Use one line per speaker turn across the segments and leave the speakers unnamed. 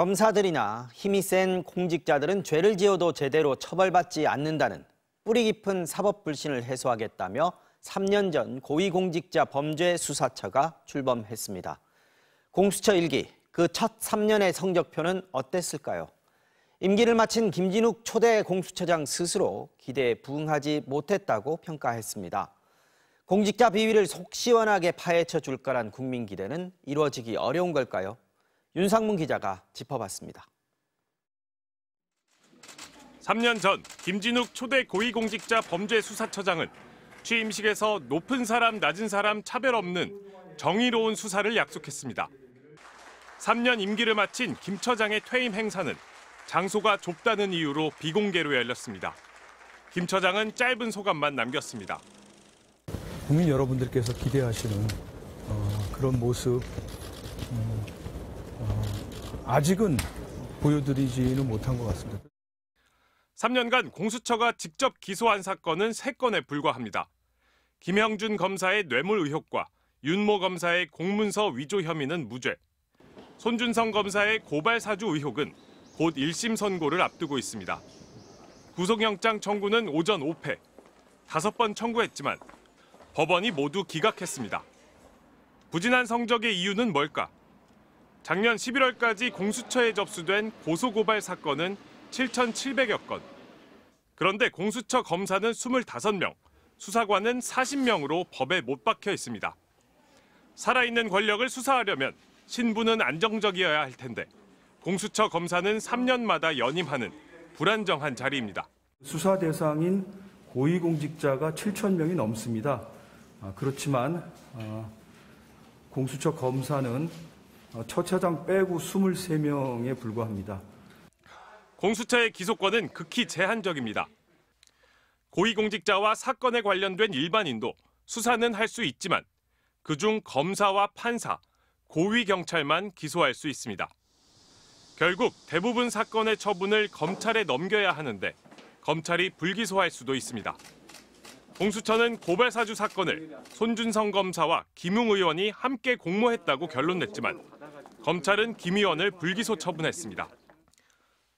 검사들이나 힘이 센 공직자들은 죄를 지어도 제대로 처벌받지 않는다는 뿌리 깊은 사법 불신을 해소하겠다며 3년 전 고위공직자 범죄수사처가 출범했습니다. 공수처 1기 그 첫 3년의 성적표는 어땠을까요? 임기를 마친 김진욱 초대 공수처장 스스로 기대에 부응하지 못했다고 평가했습니다. 공직자 비위를 속 시원하게 파헤쳐 줄 거란 국민 기대는 이루어지기 어려운 걸까요? 윤상문 기자가 짚어봤습니다. 3년 전
김진욱 초대 고위공직자 범죄수사처장은 취임식에서 높은 사람 낮은 사람 차별 없는 정의로운 수사를 약속했습니다. 3년 임기를 마친 김 처장의 퇴임 행사는 장소가 좁다는 이유로 비공개로 열렸습니다. 김 처장은 짧은 소감만 남겼습니다.
국민 여러분들께서 기대하시는 어, 그런 모습 음, 어, 아직은 보여드리지는 못한 것 같습니다.
3년간 공수처가 직접 기소한 사건은 3건에 불과합니다. 김형준 검사의 뇌물 의혹과 윤모 검사의 공문서 위조 혐의는 무죄. 손준성 검사의 고발 사주 의혹은 곧 1심 선고를 앞두고 있습니다. 구속영장 청구는 오전 5패. 5번 청구했지만 법원이 모두 기각했습니다. 부진한 성적의 이유는 뭘까? 작년 11월까지 공수처에 접수된 고소고발 사건은 7,700여 건. 그런데 공수처 검사는 25명, 수사관은 40명으로 법에 못 박혀 있습니다. 살아있는 권력을 수사하려면 신분은 안정적이어야 할 텐데 공수처 검사는 3년마다 연임하는 불안정한 자리입니다.
수사 대상인 고위공직자가 7천 명이 넘습니다. 아, 그렇지만 아, 공수처 검사는 처차장 어, 빼고 23명에 불과합니다.
공수처의 기소권은 극히 제한적입니다. 고위공직자와 사건에 관련된 일반인도 수사는 할 수 있지만 그중 검사와 판사, 고위경찰만 기소할 수 있습니다. 결국 대부분 사건의 처분을 검찰에 넘겨야 하는데 검찰이 불기소할 수도 있습니다. 공수처는 고발사주 사건을 손준성 검사와 김웅 의원이 함께 공모했다고 결론냈지만 검찰은 김 의원을 불기소 처분했습니다.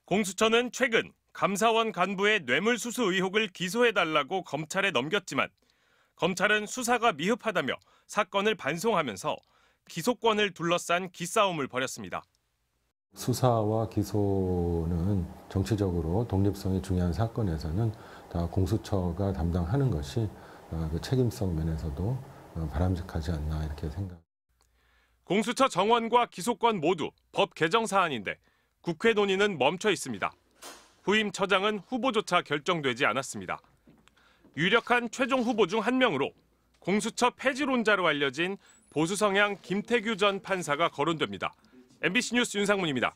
공수처는 최근 감사원 간부의 뇌물수수 의혹을 기소해달라고 검찰에 넘겼지만 검찰은 수사가 미흡하다며 사건을 반송하면서 기소권을 둘러싼 기싸움을 벌였습니다. 수사와 기소는 정치적으로 독립성이 중요한 사건에서는
다 공수처가 담당하는 것이 어, 그 책임성 면에서도 어, 바람직하지 않나 이렇게 생각.
공수처 정원과 기소권 모두 법 개정 사안인데 국회 논의는 멈춰 있습니다. 후임 처장은 후보조차 결정되지 않았습니다. 유력한 최종 후보 중 한 명으로 공수처 폐지론자로 알려진 보수 성향 김태규 전 판사가 거론됩니다. MBC 뉴스 윤상문입니다.